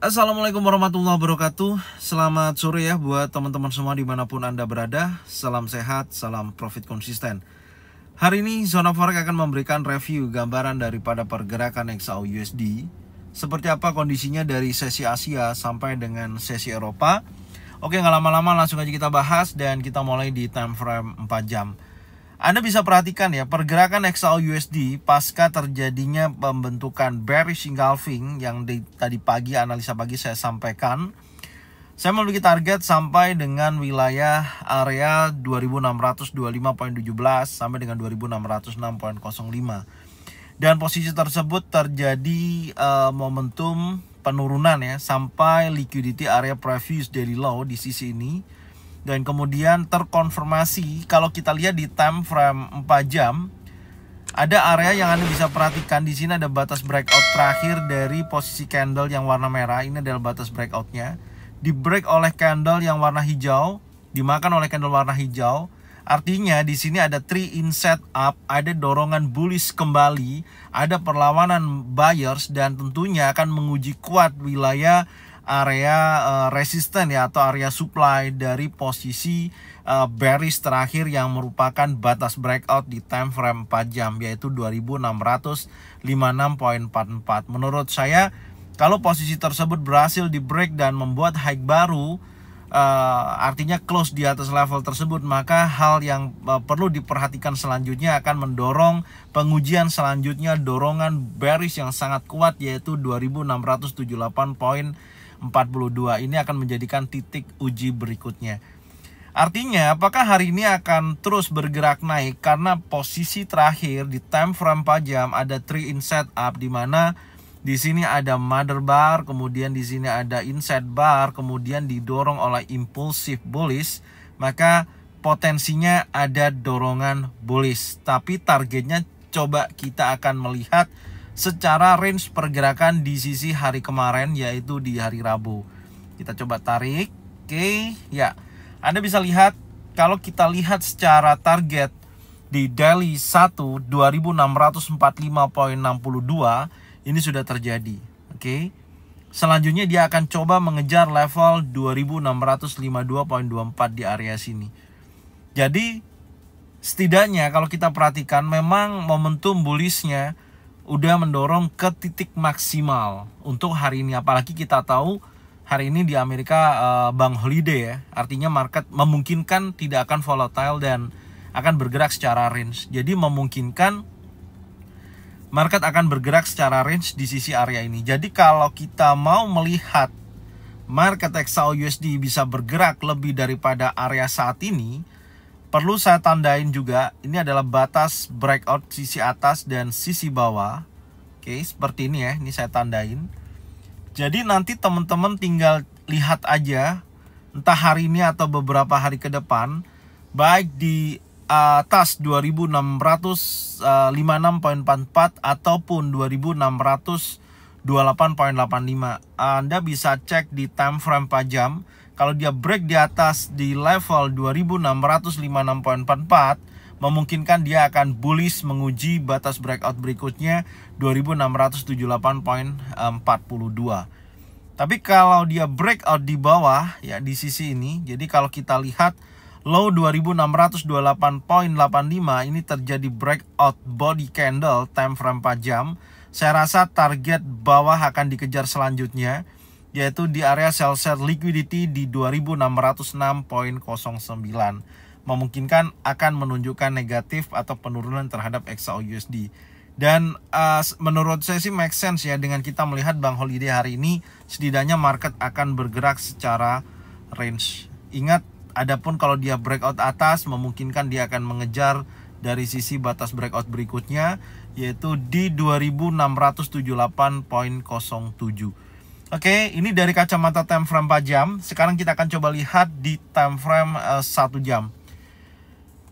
Assalamualaikum warahmatullahi wabarakatuh Selamat sore ya buat teman-teman semua dimanapun Anda berada Salam sehat, salam profit konsisten Hari ini Zona Forex akan memberikan review gambaran daripada pergerakan XAU USD Seperti apa kondisinya dari sesi Asia sampai dengan sesi Eropa Oke nggak lama-lama langsung aja kita bahas dan kita mulai di time frame 4 jam anda bisa perhatikan ya, pergerakan XAU USD pasca terjadinya pembentukan bearish engulfing yang di, tadi pagi analisa pagi saya sampaikan. Saya memiliki target sampai dengan wilayah area 2625.17 sampai dengan 2606.05. Dan posisi tersebut terjadi uh, momentum penurunan ya sampai liquidity area previous daily low di sisi ini dan kemudian terkonfirmasi kalau kita lihat di time frame 4 jam ada area yang Anda bisa perhatikan di sini ada batas breakout terakhir dari posisi candle yang warna merah ini adalah batas breakoutnya di break oleh candle yang warna hijau dimakan oleh candle warna hijau artinya di sini ada three in set up ada dorongan bullish kembali ada perlawanan buyers dan tentunya akan menguji kuat wilayah area uh, resisten ya atau area supply dari posisi uh, bearish terakhir yang merupakan batas breakout di time frame 4 jam yaitu 2656.44. Menurut saya kalau posisi tersebut berhasil di break dan membuat high baru uh, artinya close di atas level tersebut maka hal yang uh, perlu diperhatikan selanjutnya akan mendorong pengujian selanjutnya dorongan bearish yang sangat kuat yaitu 2678 poin 42. Ini akan menjadikan titik uji berikutnya. Artinya, apakah hari ini akan terus bergerak naik karena posisi terakhir di time frame pajam ada three in setup di mana di sini ada mother bar, kemudian di sini ada inset bar, kemudian didorong oleh impulsif bullish, maka potensinya ada dorongan bullish. Tapi targetnya coba kita akan melihat secara range pergerakan di sisi hari kemarin yaitu di hari Rabu. Kita coba tarik. Oke, ya. Anda bisa lihat kalau kita lihat secara target di daily 1 2645.62 ini sudah terjadi. Oke. Selanjutnya dia akan coba mengejar level 2652.24 di area sini. Jadi setidaknya kalau kita perhatikan memang momentum bullishnya udah mendorong ke titik maksimal untuk hari ini apalagi kita tahu hari ini di Amerika uh, bank holiday ya artinya market memungkinkan tidak akan volatile dan akan bergerak secara range jadi memungkinkan market akan bergerak secara range di sisi area ini jadi kalau kita mau melihat market XAU USD bisa bergerak lebih daripada area saat ini Perlu saya tandain juga, ini adalah batas breakout sisi atas dan sisi bawah. Oke, seperti ini ya, ini saya tandain. Jadi nanti teman-teman tinggal lihat aja, entah hari ini atau beberapa hari ke depan, baik di atas 2656.44 eh, ataupun 2628.85. Anda bisa cek di time frame pajam. Kalau dia break di atas di level 2656.44 memungkinkan dia akan bullish menguji batas breakout berikutnya 2678.42. Tapi kalau dia breakout di bawah ya di sisi ini, jadi kalau kita lihat low 2628.85 ini terjadi breakout body candle time frame 4 jam. Saya rasa target bawah akan dikejar selanjutnya yaitu di area sell side liquidity di 2606.09 memungkinkan akan menunjukkan negatif atau penurunan terhadap EXA Dan uh, menurut saya sih make sense ya dengan kita melihat Bank Holiday hari ini setidaknya market akan bergerak secara range. Ingat, adapun kalau dia breakout atas memungkinkan dia akan mengejar dari sisi batas breakout berikutnya yaitu di 2678.07. Oke, okay, ini dari kacamata time frame 4 jam. Sekarang kita akan coba lihat di time frame uh, eh, 1 jam.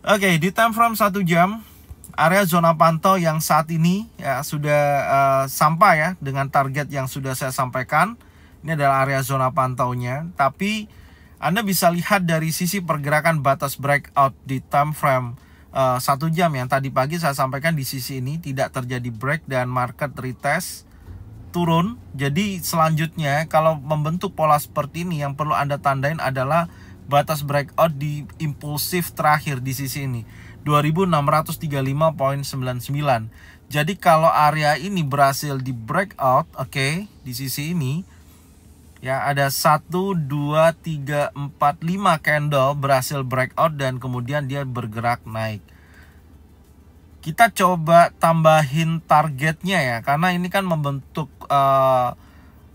Oke, okay, di time frame 1 jam, area zona pantau yang saat ini ya sudah uh, sampai ya dengan target yang sudah saya sampaikan. Ini adalah area zona pantaunya, tapi Anda bisa lihat dari sisi pergerakan batas breakout di time frame uh, eh, 1 jam yang tadi pagi saya sampaikan di sisi ini tidak terjadi break dan market retest turun. Jadi selanjutnya kalau membentuk pola seperti ini yang perlu Anda tandain adalah batas breakout di impulsif terakhir di sisi ini 2635.99. Jadi kalau area ini berhasil di breakout, oke, okay, di sisi ini ya ada 1 2 3 4 5 candle berhasil breakout dan kemudian dia bergerak naik kita coba tambahin targetnya ya karena ini kan membentuk uh,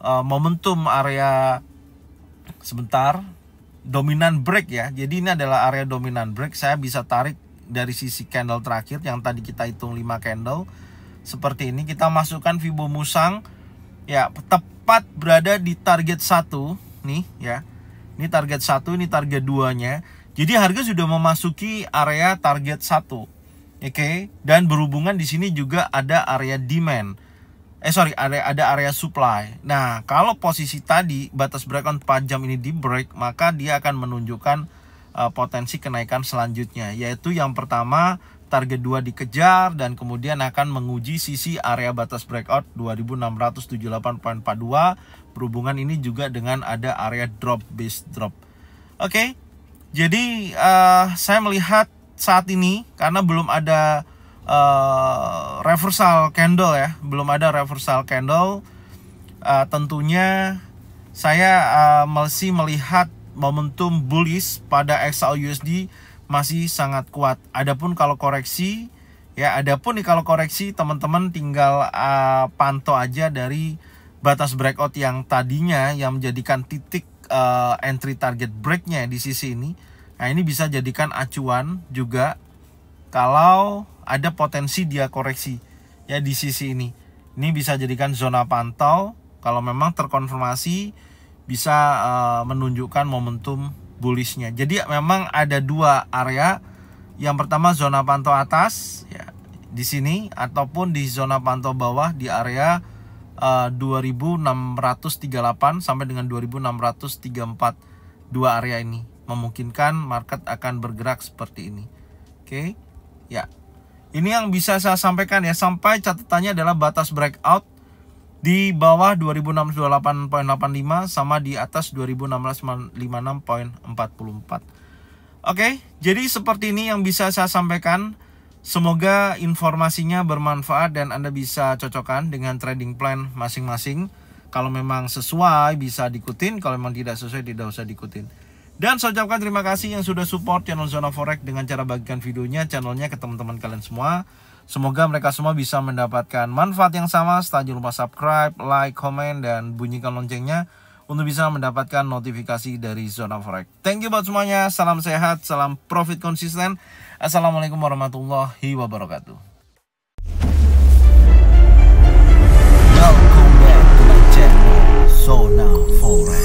uh, momentum area sebentar dominan break ya. Jadi ini adalah area dominan break. Saya bisa tarik dari sisi candle terakhir yang tadi kita hitung 5 candle. Seperti ini kita masukkan Fibo Musang ya tepat berada di target satu nih ya. Ini target satu ini target duanya Jadi harga sudah memasuki area target satu Oke, okay? dan berhubungan di sini juga ada area demand eh sorry ada ada area supply. Nah kalau posisi tadi batas breakout 4 jam ini di break maka dia akan menunjukkan uh, potensi kenaikan selanjutnya yaitu yang pertama target 2 dikejar dan kemudian akan menguji sisi area batas breakout 2678.42 berhubungan ini juga dengan ada area drop base drop. Oke. Okay? Jadi uh, saya melihat saat ini karena belum ada uh, reversal candle ya belum ada reversal candle uh, tentunya saya uh, masih melihat momentum bullish pada XAUUSD masih sangat kuat. Adapun kalau koreksi ya adapun nih kalau koreksi teman-teman tinggal uh, pantau aja dari batas breakout yang tadinya yang menjadikan titik uh, entry target breaknya di sisi ini. Nah, ini bisa jadikan acuan juga kalau ada potensi dia koreksi ya di sisi ini. Ini bisa jadikan zona pantau kalau memang terkonfirmasi bisa uh, menunjukkan momentum bullishnya. Jadi memang ada dua area. Yang pertama zona pantau atas ya di sini ataupun di zona pantau bawah di area eh, uh, 2638 sampai dengan 2634 dua area ini memungkinkan market akan bergerak seperti ini. Oke. Okay. Ya, ini yang bisa saya sampaikan ya sampai catatannya adalah batas breakout di bawah 2628.85 sama di atas 2656.44. Oke, jadi seperti ini yang bisa saya sampaikan. Semoga informasinya bermanfaat dan Anda bisa cocokkan dengan trading plan masing-masing. Kalau memang sesuai bisa diikutin, kalau memang tidak sesuai tidak usah diikutin. Dan saya ucapkan terima kasih yang sudah support channel Zona Forex dengan cara bagikan videonya, channelnya ke teman-teman kalian semua. Semoga mereka semua bisa mendapatkan manfaat yang sama. Jangan lupa subscribe, like, komen, dan bunyikan loncengnya untuk bisa mendapatkan notifikasi dari Zona Forex. Thank you buat semuanya. Salam sehat, salam profit konsisten. Assalamualaikum warahmatullahi wabarakatuh. Welcome back to my channel, Zona Forex.